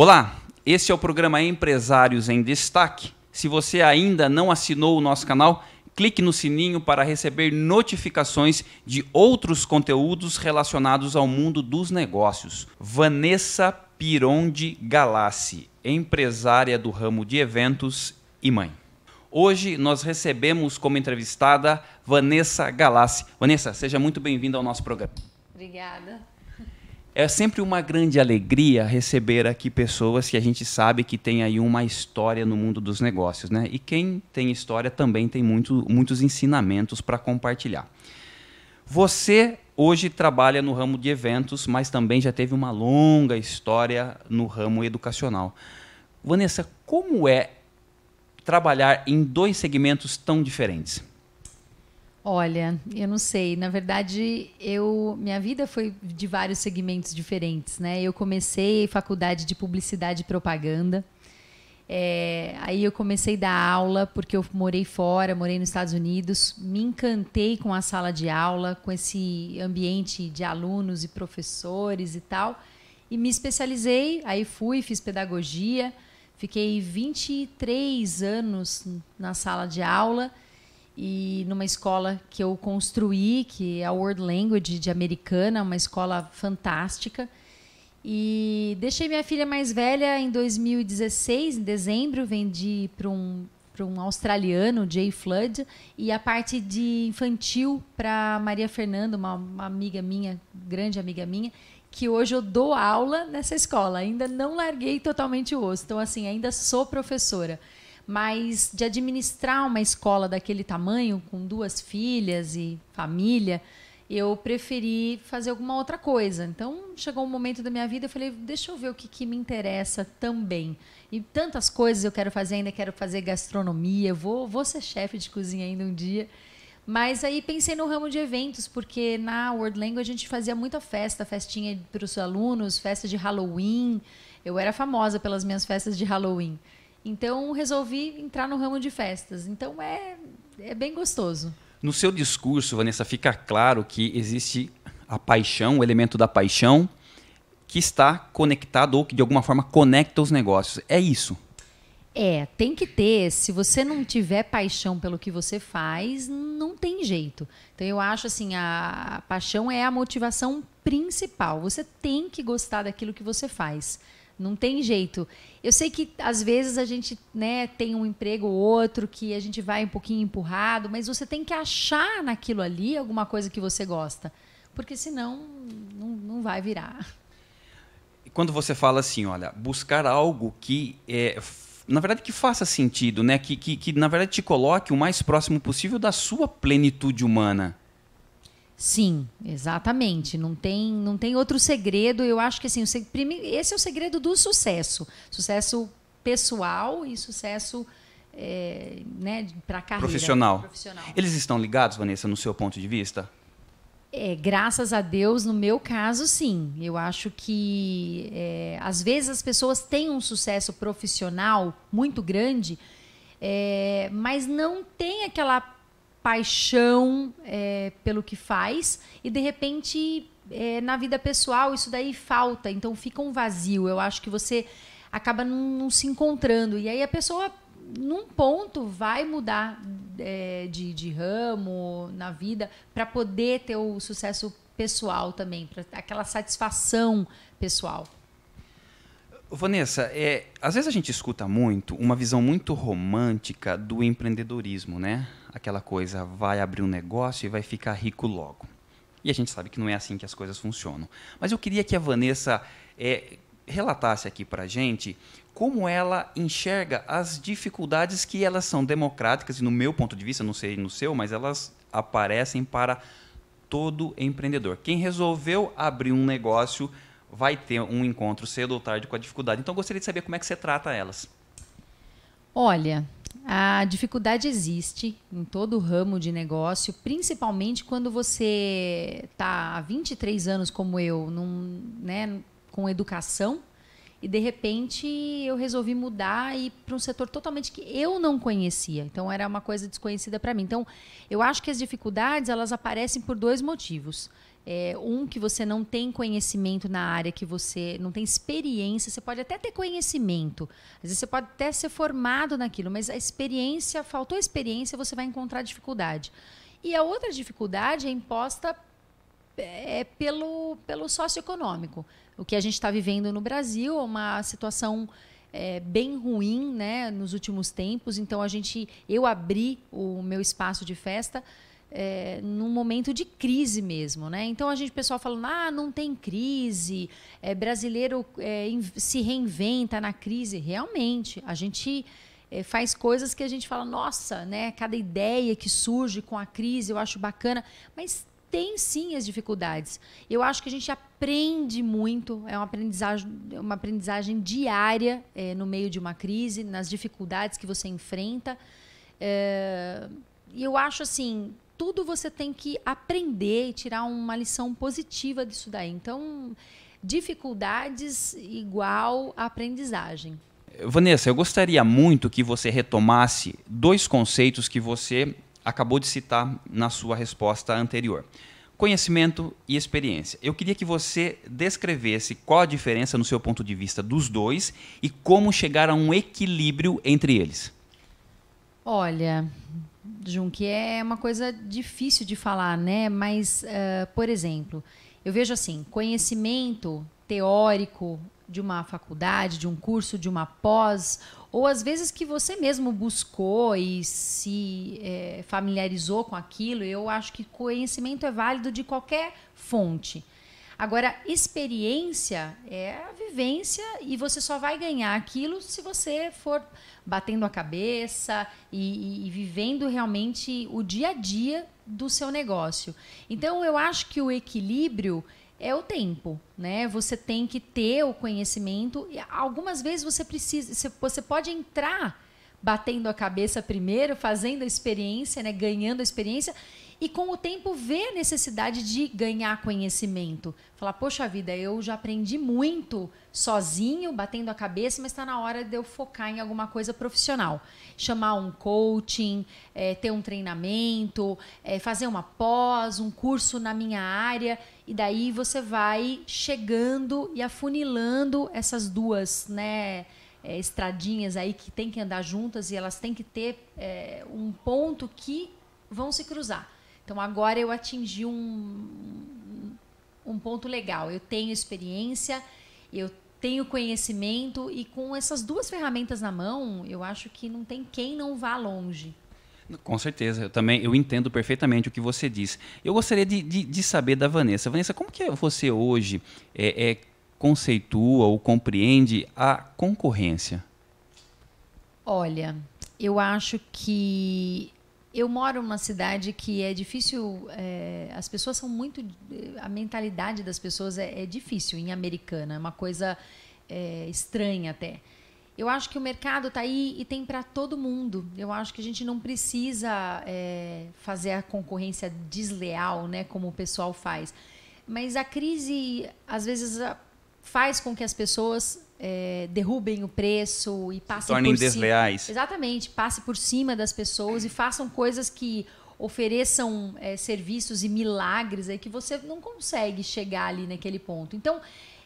Olá, esse é o programa Empresários em Destaque. Se você ainda não assinou o nosso canal, clique no sininho para receber notificações de outros conteúdos relacionados ao mundo dos negócios. Vanessa Pironde Galassi, empresária do ramo de eventos e mãe. Hoje nós recebemos como entrevistada Vanessa Galassi. Vanessa, seja muito bem-vinda ao nosso programa. Obrigada. É sempre uma grande alegria receber aqui pessoas que a gente sabe que tem aí uma história no mundo dos negócios, né? E quem tem história também tem muito, muitos ensinamentos para compartilhar. Você hoje trabalha no ramo de eventos, mas também já teve uma longa história no ramo educacional. Vanessa, como é trabalhar em dois segmentos tão diferentes? Olha, eu não sei. Na verdade, eu minha vida foi de vários segmentos diferentes, né? Eu comecei faculdade de publicidade e propaganda. É, aí eu comecei a dar aula porque eu morei fora, morei nos Estados Unidos. Me encantei com a sala de aula, com esse ambiente de alunos e professores e tal. E me especializei. Aí fui, fiz pedagogia. Fiquei 23 anos na sala de aula e numa escola que eu construí, que é a World Language de Americana, uma escola fantástica. E deixei minha filha mais velha em 2016, em dezembro, vendi para um para um australiano, Jay Flood, e a parte de infantil para Maria Fernanda, uma, uma amiga minha, grande amiga minha, que hoje eu dou aula nessa escola. Ainda não larguei totalmente o osso. Então assim, ainda sou professora mas de administrar uma escola daquele tamanho, com duas filhas e família, eu preferi fazer alguma outra coisa. Então, chegou um momento da minha vida, eu falei, deixa eu ver o que, que me interessa também. E tantas coisas eu quero fazer ainda, quero fazer gastronomia, vou, vou ser chefe de cozinha ainda um dia. Mas aí pensei no ramo de eventos, porque na World Language a gente fazia muita festa, festinha para os alunos, festa de Halloween. Eu era famosa pelas minhas festas de Halloween. Então resolvi entrar no ramo de festas. Então é, é bem gostoso. No seu discurso, Vanessa, fica claro que existe a paixão, o elemento da paixão, que está conectado ou que de alguma forma conecta os negócios. É isso. É, tem que ter. Se você não tiver paixão pelo que você faz, não tem jeito. Então eu acho assim, a, a paixão é a motivação principal. Você tem que gostar daquilo que você faz. Não tem jeito. Eu sei que às vezes a gente né, tem um emprego ou outro que a gente vai um pouquinho empurrado, mas você tem que achar naquilo ali alguma coisa que você gosta. Porque senão não, não vai virar. E quando você fala assim, olha, buscar algo que é, na verdade que faça sentido, né? Que, que, que na verdade te coloque o mais próximo possível da sua plenitude humana. Sim, exatamente. Não tem, não tem outro segredo. Eu acho que assim, esse é o segredo do sucesso. Sucesso pessoal e sucesso é, né, para a carreira. Profissional. profissional. Eles estão ligados, Vanessa, no seu ponto de vista? É, graças a Deus, no meu caso, sim. Eu acho que é, às vezes as pessoas têm um sucesso profissional muito grande, é, mas não tem aquela paixão é, pelo que faz e de repente é, na vida pessoal isso daí falta, então fica um vazio. Eu acho que você acaba não, não se encontrando e aí a pessoa num ponto vai mudar é, de, de ramo na vida para poder ter o sucesso pessoal também, para aquela satisfação pessoal. Vanessa, é, às vezes a gente escuta muito uma visão muito romântica do empreendedorismo, né? aquela coisa vai abrir um negócio e vai ficar rico logo. E a gente sabe que não é assim que as coisas funcionam. Mas eu queria que a Vanessa é, relatasse aqui para a gente como ela enxerga as dificuldades que elas são democráticas, e no meu ponto de vista, não sei no seu, mas elas aparecem para todo empreendedor. Quem resolveu abrir um negócio vai ter um encontro cedo ou tarde com a dificuldade. Então, gostaria de saber como é que você trata elas. Olha, a dificuldade existe em todo o ramo de negócio, principalmente quando você está há 23 anos, como eu, num, né, com educação, e de repente eu resolvi mudar e para um setor totalmente que eu não conhecia. Então era uma coisa desconhecida para mim. Então eu acho que as dificuldades elas aparecem por dois motivos é, um que você não tem conhecimento na área, que você não tem experiência, você pode até ter conhecimento, às vezes você pode até ser formado naquilo, mas a experiência, faltou experiência, você vai encontrar dificuldade. E a outra dificuldade é imposta é, pelo, pelo socioeconômico. O que a gente está vivendo no Brasil é uma situação é, bem ruim né, nos últimos tempos. Então a gente, eu abri o meu espaço de festa é, num momento de crise mesmo, né? Então a gente pessoal falando, ah, não tem crise, é, brasileiro é, se reinventa na crise. Realmente, a gente é, faz coisas que a gente fala, nossa, né? Cada ideia que surge com a crise eu acho bacana, mas tem sim as dificuldades. Eu acho que a gente aprende muito, é uma aprendizagem, uma aprendizagem diária é, no meio de uma crise, nas dificuldades que você enfrenta. É, e eu acho assim, tudo você tem que aprender e tirar uma lição positiva disso daí. Então, dificuldades igual aprendizagem. Vanessa, eu gostaria muito que você retomasse dois conceitos que você acabou de citar na sua resposta anterior. Conhecimento e experiência. Eu queria que você descrevesse qual a diferença, no seu ponto de vista, dos dois e como chegar a um equilíbrio entre eles. Olha, Jun, que é uma coisa difícil de falar, né? Mas, uh, por exemplo, eu vejo assim, conhecimento teórico de uma faculdade, de um curso, de uma pós, ou às vezes que você mesmo buscou e se é, familiarizou com aquilo, eu acho que conhecimento é válido de qualquer fonte. Agora, experiência é a vivência e você só vai ganhar aquilo se você for batendo a cabeça e, e, e vivendo realmente o dia a dia do seu negócio. Então, eu acho que o equilíbrio é o tempo, né? Você tem que ter o conhecimento e algumas vezes você precisa, você pode entrar batendo a cabeça primeiro, fazendo a experiência, né, ganhando a experiência e com o tempo vê a necessidade de ganhar conhecimento. Falar, poxa vida, eu já aprendi muito sozinho, batendo a cabeça, mas está na hora de eu focar em alguma coisa profissional. Chamar um coaching, é, ter um treinamento, é, fazer uma pós, um curso na minha área. E daí você vai chegando e afunilando essas duas, né? É, estradinhas aí que tem que andar juntas e elas têm que ter é, um ponto que vão se cruzar. Então agora eu atingi um, um ponto legal. Eu tenho experiência, eu tenho conhecimento e com essas duas ferramentas na mão, eu acho que não tem quem não vá longe. Com certeza, eu também eu entendo perfeitamente o que você diz. Eu gostaria de, de, de saber da Vanessa. Vanessa, como que você hoje é, é, conceitua ou compreende a concorrência? Olha, eu acho que eu moro numa cidade que é difícil. É, as pessoas são muito. A mentalidade das pessoas é, é difícil em americana, é uma coisa é, estranha até. Eu acho que o mercado está aí e tem para todo mundo. Eu acho que a gente não precisa é, fazer a concorrência desleal, né, como o pessoal faz. Mas a crise, às vezes, faz com que as pessoas é, derrubem o preço e passem Se tornem por desleais. Cima, exatamente, passe por cima das pessoas e façam coisas que ofereçam é, serviços e milagres aí que você não consegue chegar ali naquele ponto. Então,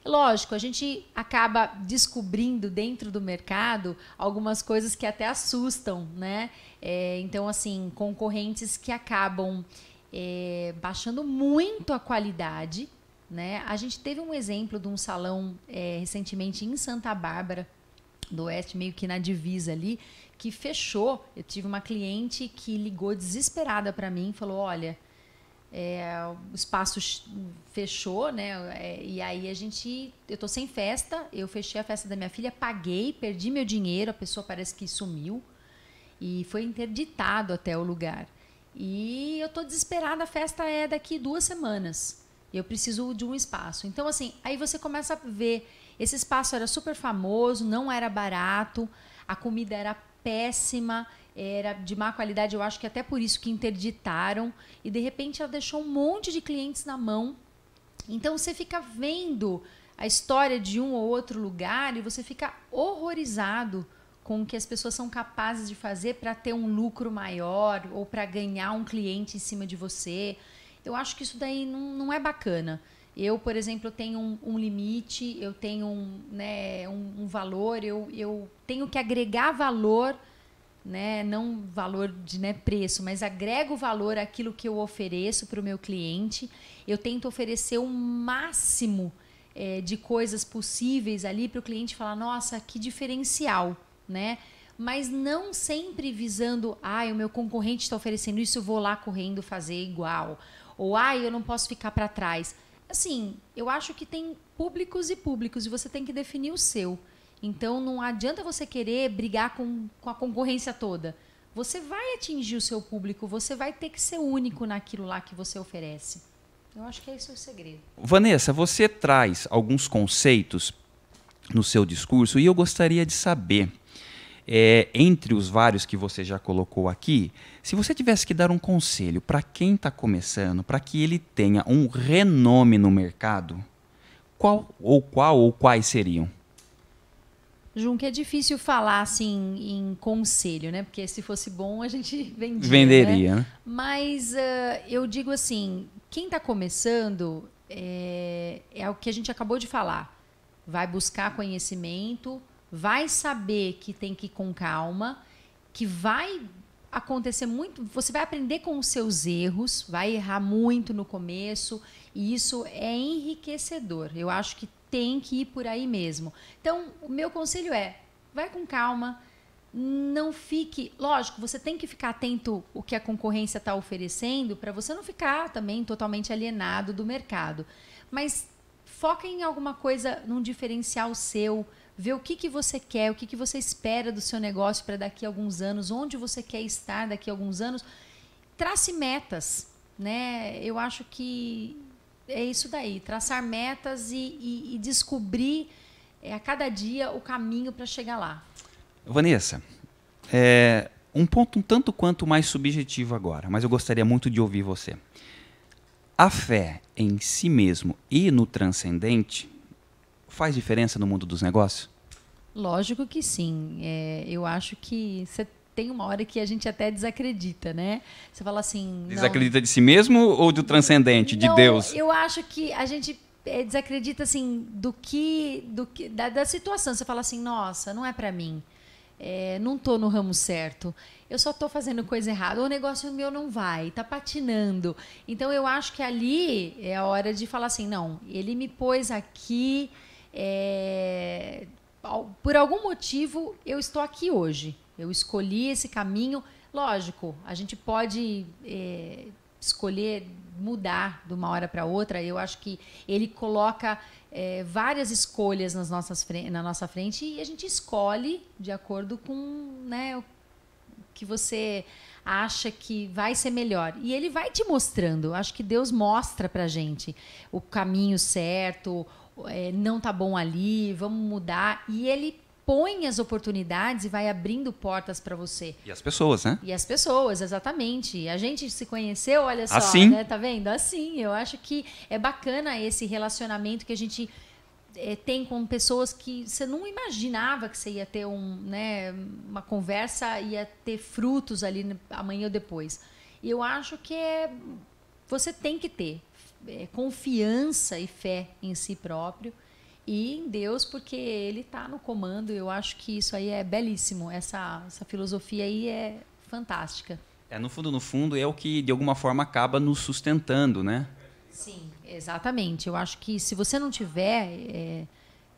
é lógico, a gente acaba descobrindo dentro do mercado algumas coisas que até assustam, né? É, então, assim, concorrentes que acabam é, baixando muito a qualidade né? A gente teve um exemplo de um salão é, recentemente em Santa Bárbara do Oeste, meio que na divisa ali, que fechou. Eu tive uma cliente que ligou desesperada para mim e falou: Olha, é, o espaço fechou, né? É, e aí a gente, eu tô sem festa, eu fechei a festa da minha filha, paguei, perdi meu dinheiro, a pessoa parece que sumiu e foi interditado até o lugar. E eu tô desesperada, a festa é daqui duas semanas eu preciso de um espaço. Então, assim, aí você começa a ver. Esse espaço era super famoso, não era barato, a comida era péssima, era de má qualidade. Eu acho que até por isso que interditaram. E de repente ela deixou um monte de clientes na mão. Então você fica vendo a história de um ou outro lugar e você fica horrorizado com o que as pessoas são capazes de fazer para ter um lucro maior ou para ganhar um cliente em cima de você eu acho que isso daí não, não é bacana. Eu, por exemplo, tenho um, um limite, eu tenho um, né, um, um, valor, eu, eu tenho que agregar valor, né, não valor de né, preço, mas agrego valor àquilo que eu ofereço para o meu cliente. Eu tento oferecer o máximo é, de coisas possíveis ali para o cliente falar, nossa, que diferencial, né? Mas não sempre visando, ah, o meu concorrente está oferecendo isso, eu vou lá correndo fazer igual ou, ai, eu não posso ficar para trás. Assim, eu acho que tem públicos e públicos e você tem que definir o seu. Então, não adianta você querer brigar com, com a concorrência toda. Você vai atingir o seu público, você vai ter que ser único naquilo lá que você oferece. Eu acho que esse é o segredo. Vanessa, você traz alguns conceitos no seu discurso e eu gostaria de saber é, entre os vários que você já colocou aqui, se você tivesse que dar um conselho para quem está começando, para que ele tenha um renome no mercado, qual ou qual ou quais seriam? Jun, que é difícil falar assim em conselho, né? Porque se fosse bom a gente vendia, né? venderia. Né? Mas uh, eu digo assim, quem está começando é, é o que a gente acabou de falar. Vai buscar conhecimento, vai saber que tem que ir com calma, que vai acontecer muito, você vai aprender com os seus erros, vai errar muito no começo, e isso é enriquecedor. Eu acho que tem que ir por aí mesmo. Então, o meu conselho é: vai com calma, não fique. Lógico, você tem que ficar atento o que a concorrência está oferecendo para você não ficar também totalmente alienado do mercado. Mas foca em alguma coisa, num diferencial seu ver o que, que você quer, o que, que você espera do seu negócio para daqui a alguns anos, onde você quer estar daqui a alguns anos. Trace metas, né? Eu acho que é isso daí, traçar metas e, e, e descobrir é, a cada dia o caminho para chegar lá. Vanessa, é, um ponto um tanto quanto mais subjetivo agora, mas eu gostaria muito de ouvir você. A fé em si mesmo e no transcendente faz diferença no mundo dos negócios? Lógico que sim. É, eu acho que você tem uma hora que a gente até desacredita, né? Você fala assim. Desacredita não, de si mesmo ou do transcendente, não, de Deus? Eu acho que a gente é, desacredita assim do que, do que da, da situação. Você fala assim, nossa, não é para mim. É, não tô no ramo certo, eu só tô fazendo coisa errada, o negócio meu não vai, tá patinando. Então eu acho que ali é a hora de falar assim, não, ele me pôs aqui, é, por algum motivo eu estou aqui hoje. Eu escolhi esse caminho. Lógico, a gente pode é, escolher mudar de uma hora para outra. Eu acho que ele coloca é, várias escolhas nas nossas, na nossa frente e a gente escolhe de acordo com né, o que você acha que vai ser melhor. E ele vai te mostrando. Acho que Deus mostra para gente o caminho certo, é, não tá bom ali, vamos mudar. E ele põe as oportunidades e vai abrindo portas para você. E as pessoas, né? E as pessoas, exatamente. A gente se conheceu, olha só, assim. né? Tá vendo? Assim, eu acho que é bacana esse relacionamento que a gente é, tem com pessoas que você não imaginava que você ia ter um, né, uma conversa, ia ter frutos ali amanhã ou depois. E eu acho que é, você tem que ter é, confiança e fé em si próprio e em Deus, porque Ele está no comando. Eu acho que isso aí é belíssimo. Essa, essa filosofia aí é fantástica. É, no fundo, no fundo, é o que de alguma forma acaba nos sustentando, né? Sim, exatamente. Eu acho que se você não tiver é,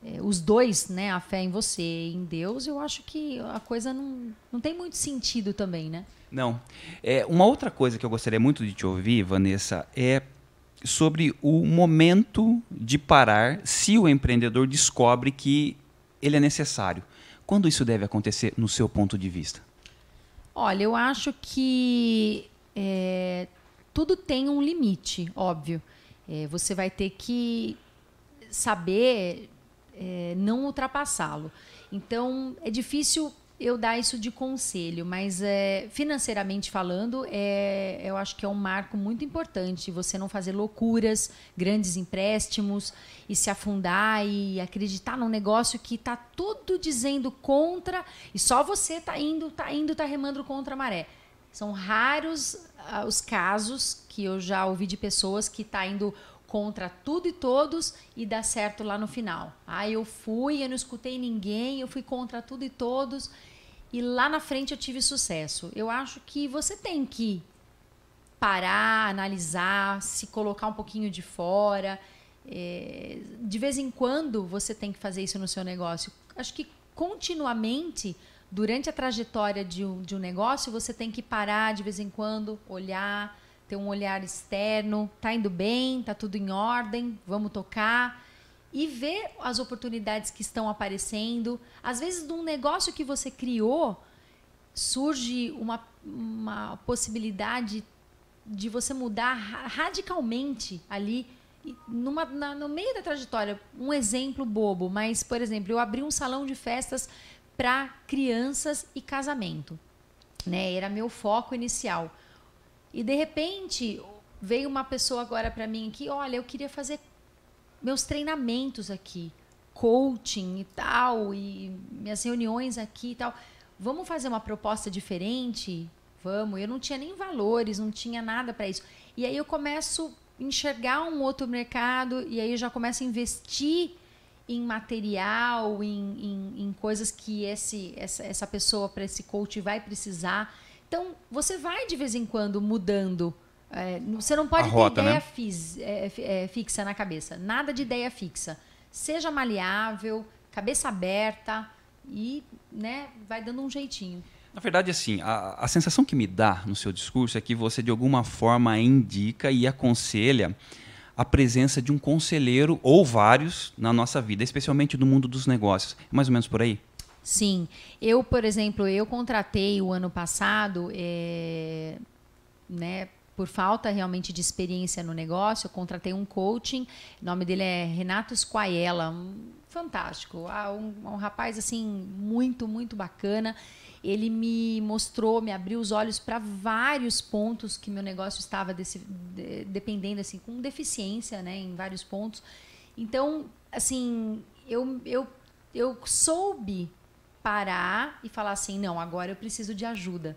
é, os dois, né, a fé em você e em Deus, eu acho que a coisa não, não tem muito sentido também, né? Não. É, uma outra coisa que eu gostaria muito de te ouvir, Vanessa, é sobre o momento de parar se o empreendedor descobre que ele é necessário. Quando isso deve acontecer, no seu ponto de vista? Olha, eu acho que é, tudo tem um limite, óbvio. É, você vai ter que saber é, não ultrapassá-lo. Então, é difícil eu dar isso de conselho, mas é, financeiramente falando, é, eu acho que é um marco muito importante você não fazer loucuras, grandes empréstimos e se afundar e acreditar num negócio que está tudo dizendo contra e só você está indo, está indo, está remando contra a maré. São raros ah, os casos que eu já ouvi de pessoas que está indo contra tudo e todos e dá certo lá no final. Ah, eu fui, eu não escutei ninguém, eu fui contra tudo e todos e lá na frente eu tive sucesso. Eu acho que você tem que parar, analisar, se colocar um pouquinho de fora. É, de vez em quando você tem que fazer isso no seu negócio. Acho que continuamente, durante a trajetória de um, de um negócio, você tem que parar de vez em quando, olhar, ter um olhar externo, tá indo bem, tá tudo em ordem, vamos tocar e ver as oportunidades que estão aparecendo. Às vezes, de um negócio que você criou, surge uma, uma possibilidade de você mudar radicalmente ali, numa, na, no meio da trajetória. Um exemplo bobo, mas, por exemplo, eu abri um salão de festas para crianças e casamento. Né? Era meu foco inicial. E de repente veio uma pessoa agora para mim que, olha, eu queria fazer meus treinamentos aqui, coaching e tal, e minhas reuniões aqui e tal. Vamos fazer uma proposta diferente? Vamos. Eu não tinha nem valores, não tinha nada para isso. E aí eu começo a enxergar um outro mercado e aí eu já começo a investir em material, em, em, em coisas que esse, essa, essa pessoa, para esse coach, vai precisar. Então, você vai de vez em quando mudando. É, você não pode ter ideia né? fiz, é, é, fixa na cabeça. Nada de ideia fixa. Seja maleável, cabeça aberta e né, vai dando um jeitinho. Na verdade, assim, a, a sensação que me dá no seu discurso é que você, de alguma forma, indica e aconselha a presença de um conselheiro ou vários na nossa vida, especialmente no mundo dos negócios. É mais ou menos por aí? Sim. Eu, por exemplo, eu contratei o ano passado, é, né, por falta realmente de experiência no negócio, eu contratei um coaching, o nome dele é Renato Squaiella, um, fantástico, ah, um, um rapaz assim muito, muito bacana. Ele me mostrou, me abriu os olhos para vários pontos que meu negócio estava desse, de, dependendo assim, com deficiência, né, em vários pontos. Então, assim, eu, eu, eu soube parar e falar assim, não, agora eu preciso de ajuda.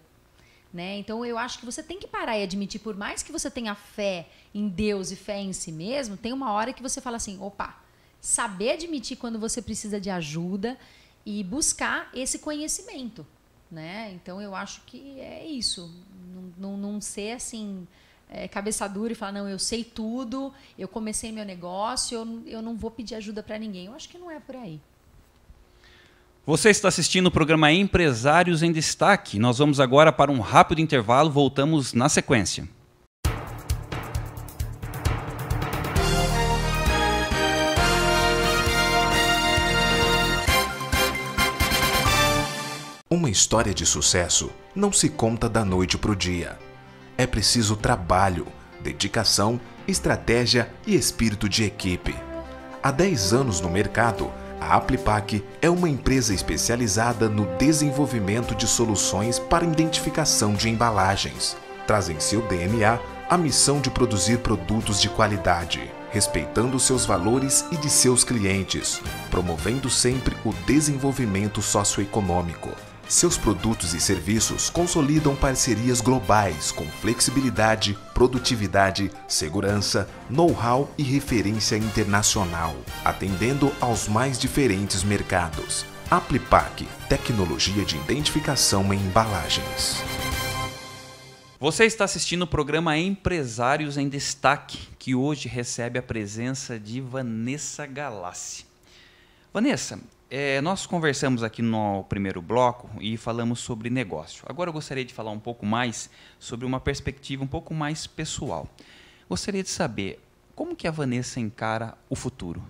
Né? Então eu acho que você tem que parar e admitir, por mais que você tenha fé em Deus e fé em si mesmo, tem uma hora que você fala assim, opa, saber admitir quando você precisa de ajuda e buscar esse conhecimento. Né? Então eu acho que é isso. Não, não, não ser assim, é, cabeça dura e falar, não, eu sei tudo, eu comecei meu negócio, eu, eu não vou pedir ajuda para ninguém. Eu acho que não é por aí. Você está assistindo o programa Empresários em Destaque. Nós vamos agora para um rápido intervalo, voltamos na sequência. Uma história de sucesso não se conta da noite para o dia. É preciso trabalho, dedicação, estratégia e espírito de equipe. Há 10 anos no mercado, a Aplipac é uma empresa especializada no desenvolvimento de soluções para identificação de embalagens. Traz em seu DNA a missão de produzir produtos de qualidade, respeitando seus valores e de seus clientes, promovendo sempre o desenvolvimento socioeconômico. Seus produtos e serviços consolidam parcerias globais com flexibilidade, produtividade, segurança, know-how e referência internacional, atendendo aos mais diferentes mercados. Aplipac, tecnologia de identificação em embalagens. Você está assistindo o programa Empresários em Destaque, que hoje recebe a presença de Vanessa Galassi. Vanessa, é, nós conversamos aqui no primeiro bloco e falamos sobre negócio. Agora eu gostaria de falar um pouco mais sobre uma perspectiva um pouco mais pessoal. Gostaria de saber como que a Vanessa encara o futuro.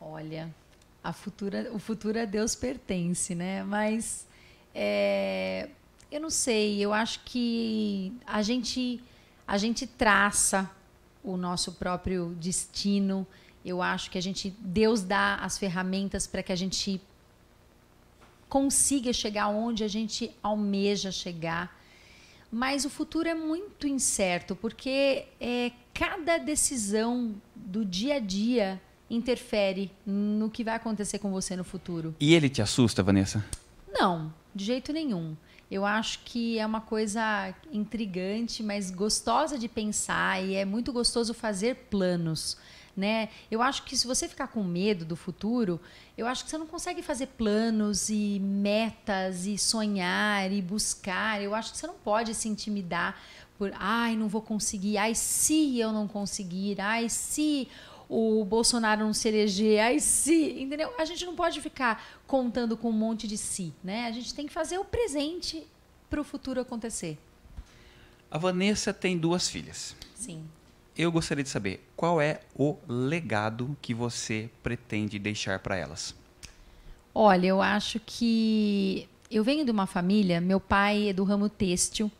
Olha, a futura, o futuro a Deus pertence, né? Mas é, eu não sei. Eu acho que a gente a gente traça o nosso próprio destino eu acho que a gente Deus dá as ferramentas para que a gente consiga chegar onde a gente almeja chegar. Mas o futuro é muito incerto, porque é, cada decisão do dia a dia interfere no que vai acontecer com você no futuro. E ele te assusta, Vanessa? Não, de jeito nenhum. Eu acho que é uma coisa intrigante, mas gostosa de pensar e é muito gostoso fazer planos né? Eu acho que se você ficar com medo do futuro, eu acho que você não consegue fazer planos e metas e sonhar e buscar. Eu acho que você não pode se intimidar por, ai, não vou conseguir, ai, se eu não conseguir, ai, se o Bolsonaro não se eleger, ai, se, entendeu? A gente não pode ficar contando com um monte de si, né? A gente tem que fazer o presente para o futuro acontecer. A Vanessa tem duas filhas. Sim eu gostaria de saber qual é o legado que você pretende deixar para elas. Olha, eu acho que eu venho de uma família, meu pai é do ramo têxtil,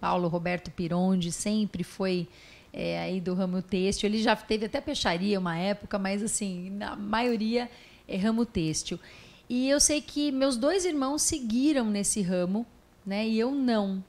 Paulo Roberto Pironde sempre foi é, aí do ramo têxtil. Ele já teve até peixaria uma época, mas assim, na maioria é ramo têxtil. E eu sei que meus dois irmãos seguiram nesse ramo, né? E eu não.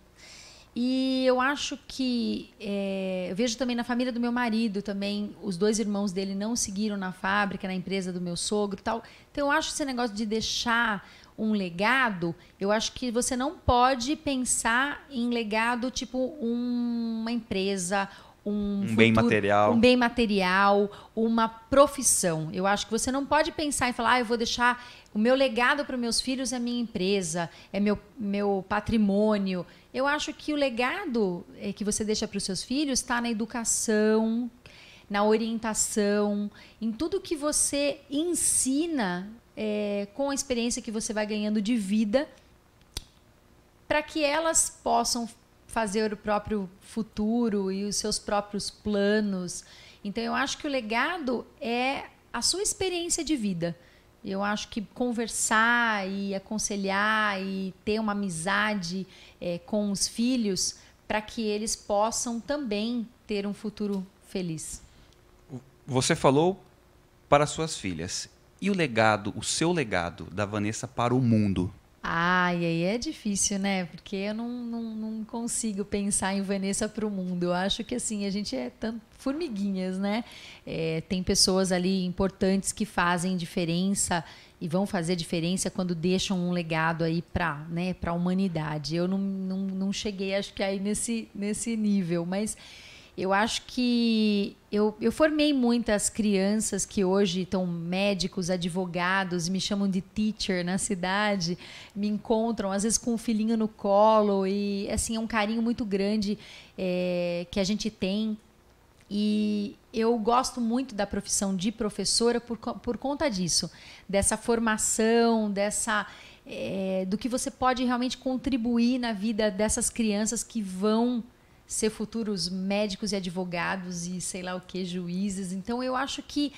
E eu acho que é, eu vejo também na família do meu marido também os dois irmãos dele não seguiram na fábrica, na empresa do meu sogro, tal. Então eu acho esse negócio de deixar um legado, eu acho que você não pode pensar em legado tipo um, uma empresa um, um futuro, bem material. Um bem material, uma profissão. Eu acho que você não pode pensar em falar, ah, eu vou deixar o meu legado para meus filhos é minha empresa, é meu, meu patrimônio. Eu acho que o legado eh, que você deixa para os seus filhos está na educação, na orientação, em tudo que você ensina é, com a experiência que você vai ganhando de vida, para que elas possam fazer o próprio futuro e os seus próprios planos. Então, eu acho que o legado é a sua experiência de vida. Eu acho que conversar e aconselhar e ter uma amizade é, com os filhos para que eles possam também ter um futuro feliz. Você falou para suas filhas. E o legado, o seu legado da Vanessa para o mundo? Ah, e aí é difícil, né? Porque eu não, não, não consigo pensar em Vanessa para o mundo. Eu acho que assim, a gente é tanto formiguinhas, né? É, tem pessoas ali importantes que fazem diferença e vão fazer diferença quando deixam um legado aí para né, a humanidade. Eu não, não, não cheguei, acho que aí nesse, nesse nível, mas eu acho que eu, eu formei muitas crianças que hoje estão médicos, advogados, me chamam de teacher na cidade, me encontram às vezes com o um filhinho no colo e assim é um carinho muito grande é, que a gente tem e eu gosto muito da profissão de professora por, por conta disso, dessa formação, dessa é, do que você pode realmente contribuir na vida dessas crianças que vão ser futuros médicos e advogados e sei lá o que, juízes. Então eu acho que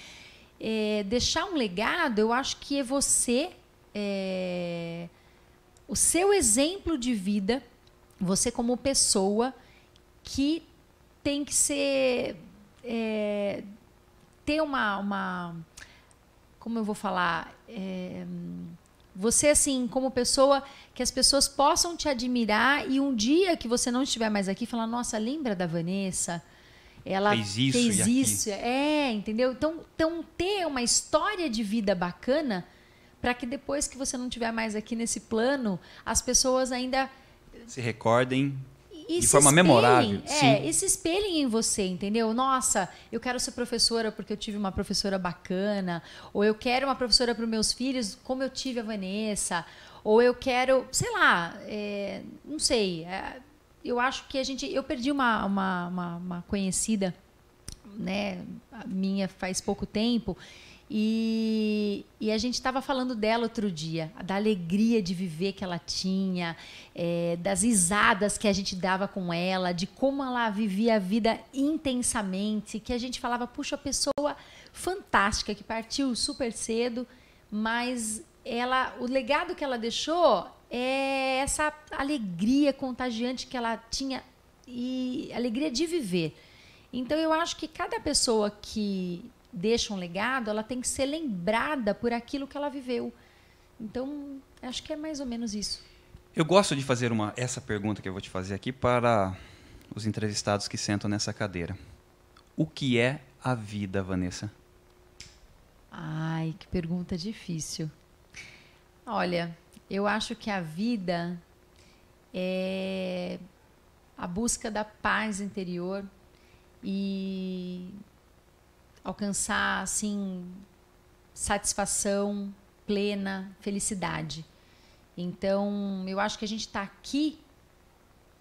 é, deixar um legado, eu acho que é você, é, o seu exemplo de vida, você como pessoa que tem que ser. É, ter uma, uma. Como eu vou falar? É, você, assim, como pessoa, que as pessoas possam te admirar e um dia que você não estiver mais aqui, falar, nossa, lembra da Vanessa? Ela fez isso. Fez isso. É, entendeu? Então, então, ter uma história de vida bacana para que depois que você não estiver mais aqui nesse plano, as pessoas ainda se recordem e de forma espelhem, memorável. É, Sim. e se espelhem em você, entendeu? Nossa, eu quero ser professora porque eu tive uma professora bacana, ou eu quero uma professora para os meus filhos, como eu tive a Vanessa, ou eu quero, sei lá, é, não sei. É, eu acho que a gente. Eu perdi uma, uma, uma, uma conhecida, né, minha faz pouco tempo e, e, a gente estava falando dela outro dia, da alegria de viver que ela tinha, é, das risadas que a gente dava com ela, de como ela vivia a vida intensamente, que a gente falava, puxa, pessoa fantástica que partiu super cedo, mas ela, o legado que ela deixou é essa alegria contagiante que ela tinha e alegria de viver. Então eu acho que cada pessoa que deixa um legado, ela tem que ser lembrada por aquilo que ela viveu. Então, acho que é mais ou menos isso. Eu gosto de fazer uma, essa pergunta que eu vou te fazer aqui para os entrevistados que sentam nessa cadeira. O que é a vida, Vanessa? Ai, que pergunta difícil. Olha, eu acho que a vida é a busca da paz interior e alcançar assim satisfação plena, felicidade. Então, eu acho que a gente está aqui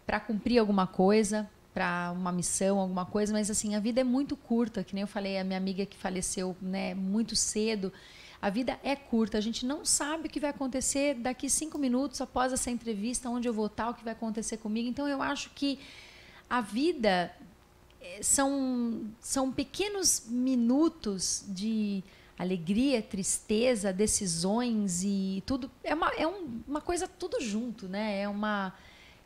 para cumprir alguma coisa, para uma missão, alguma coisa, mas assim, a vida é muito curta, que nem eu falei, a minha amiga que faleceu né, muito cedo. A vida é curta, a gente não sabe o que vai acontecer daqui cinco minutos após essa entrevista, onde eu vou estar, o que vai acontecer comigo. Então, eu acho que a vida é, são, são pequenos minutos de alegria, tristeza, decisões e tudo. É uma, é um, uma coisa tudo junto, né? É uma.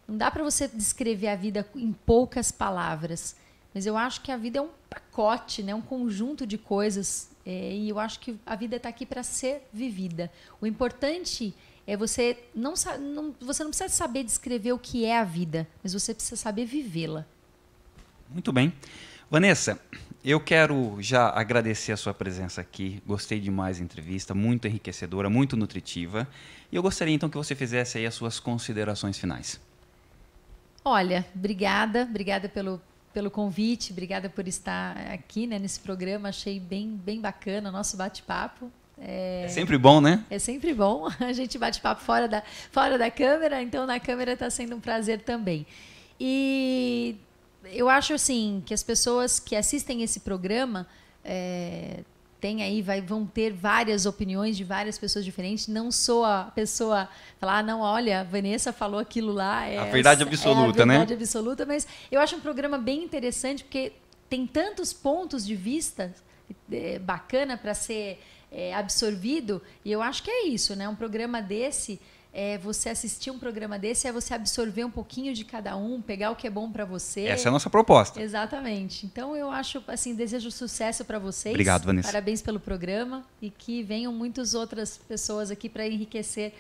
Não dá para você descrever a vida em poucas palavras, mas eu acho que a vida é um pacote, né? Um conjunto de coisas é, e eu acho que a vida está aqui para ser vivida. O importante é você não, não você não precisa saber descrever o que é a vida, mas você precisa saber vivê-la. Muito bem. Vanessa, eu quero já agradecer a sua presença aqui. Gostei demais da entrevista, muito enriquecedora, muito nutritiva. E eu gostaria então que você fizesse aí as suas considerações finais. Olha, obrigada, obrigada pelo, pelo convite, obrigada por estar aqui né, nesse programa. Achei bem, bem bacana o nosso bate-papo. É... é, sempre bom, né? É sempre bom. A gente bate papo fora da, fora da câmera, então na câmera está sendo um prazer também. E eu acho assim que as pessoas que assistem esse programa é, tem aí vai, vão ter várias opiniões de várias pessoas diferentes. Não sou a pessoa falar, ah, não, olha, a Vanessa falou aquilo lá. É, a verdade absoluta, é, né? a verdade né? absoluta, mas eu acho um programa bem interessante porque tem tantos pontos de vista é, bacana para ser é, absorvido. E eu acho que é isso, né? Um programa desse é você assistir um programa desse é você absorver um pouquinho de cada um, pegar o que é bom para você. Essa é a nossa proposta. Exatamente. Então eu acho assim, desejo sucesso para vocês. Obrigado, Vanessa. Parabéns pelo programa e que venham muitas outras pessoas aqui para enriquecer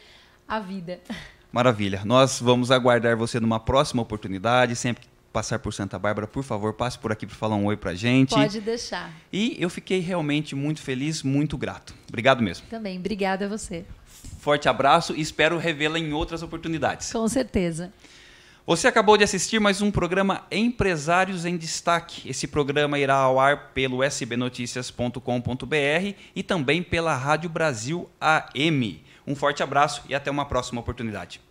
a vida. Maravilha. Nós vamos aguardar você numa próxima oportunidade, sempre que passar por Santa Bárbara, por favor, passe por aqui para falar um oi pra gente. Pode deixar. E eu fiquei realmente muito feliz, muito grato. Obrigado mesmo. Também, obrigada a você forte abraço e espero revê-la em outras oportunidades. Com certeza. Você acabou de assistir mais um programa Empresários em Destaque. Esse programa irá ao ar pelo sbnoticias.com.br e também pela Rádio Brasil AM. Um forte abraço e até uma próxima oportunidade.